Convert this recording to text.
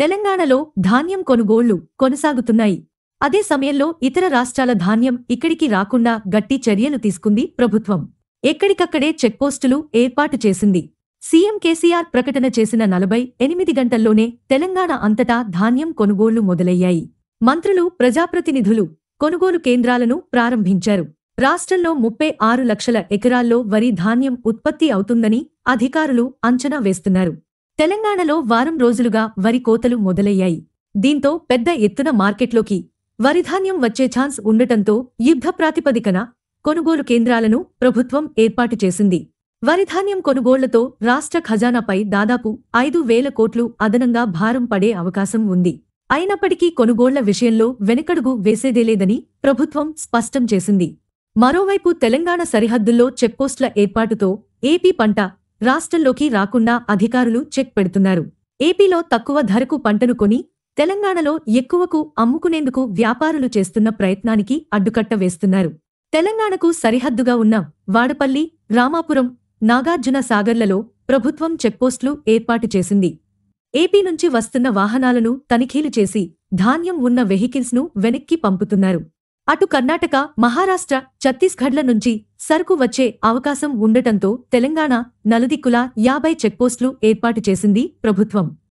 తెలంగాణలో ధాన్యం కొనుగోళ్లు కొనసాగుతున్నాయి అదే సమయంలో ఇతర రాష్ట్రాల ధాన్యం ఇక్కడికి రాకుండా గట్టి చర్యలు తీసుకుంది ప్రభుత్వం ఎక్కడికక్కడే చెక్పోస్టులు ఏర్పాటు చేసింది సీఎం కేసీఆర్ ప్రకటన చేసిన నలభై ఎనిమిది గంటల్లోనే తెలంగాణ అంతటా ధాన్యం కొనుగోళ్లు మొదలయ్యాయి మంత్రులు ప్రజాప్రతినిధులు కొనుగోలు కేంద్రాలను ప్రారంభించారు రాష్ట్రంలో ముప్పై ఆరు లక్షల ఎకరాల్లో వరి ధాన్యం ఉత్పత్తి అవుతుందని అధికారులు అంచనా వేస్తున్నారు తెలంగాణలో వారం రోజులుగా వరి కోతలు మొదలయ్యాయి దీంతో పెద్ద ఎత్తున మార్కెట్లోకి వరిధాన్యం వచ్చే ఛాన్స్ ఉండటంతో యుద్ధ ప్రాతిపదికన కొనుగోలు కేంద్రాలను ప్రభుత్వం ఏర్పాటు చేసింది వరిధాన్యం కొనుగోళ్లతో రాష్ట్ర ఖజానాపై దాదాపు ఐదు వేల కోట్లు అదనంగా భారం పడే అవకాశం ఉంది అయినప్పటికీ కొనుగోళ్ల విషయంలో వెనకడుగు వేసేదేలేదని ప్రభుత్వం స్పష్టం చేసింది మరోవైపు తెలంగాణ సరిహద్దుల్లో చెక్పోస్టుల ఏర్పాటుతో ఏపీ పంట రాష్ట్రంలోకి రాకుండా అధికారులు చెక్ పెడుతున్నారు ఏపీలో తక్కువ ధరకు పంటను కొని తెలంగాణలో ఎక్కువకు అమ్ముకునేందుకు వ్యాపారులు చేస్తున్న ప్రయత్నానికి అడ్డుకట్ట వేస్తున్నారు తెలంగాణకు సరిహద్దుగా ఉన్న వాడపల్లి రామాపురం నాగార్జున సాగర్లలో ప్రభుత్వం చెక్పోస్టులు ఏర్పాటు చేసింది ఏపీ నుంచి వస్తున్న వాహనాలను తనిఖీలు చేసి ధాన్యం ఉన్న వెహికల్స్ను వెనక్కి పంపుతున్నారు అటు కర్ణాటక మహారాష్ట్ర ఛత్తీస్గఢ్ల నుంచి సరుకు వచ్చే అవకాశం ఉండటంతో తెలంగాణ నలుదిక్కులా యాభై చెక్పోస్టులు ఏర్పాటు చేసింది ప్రభుత్వం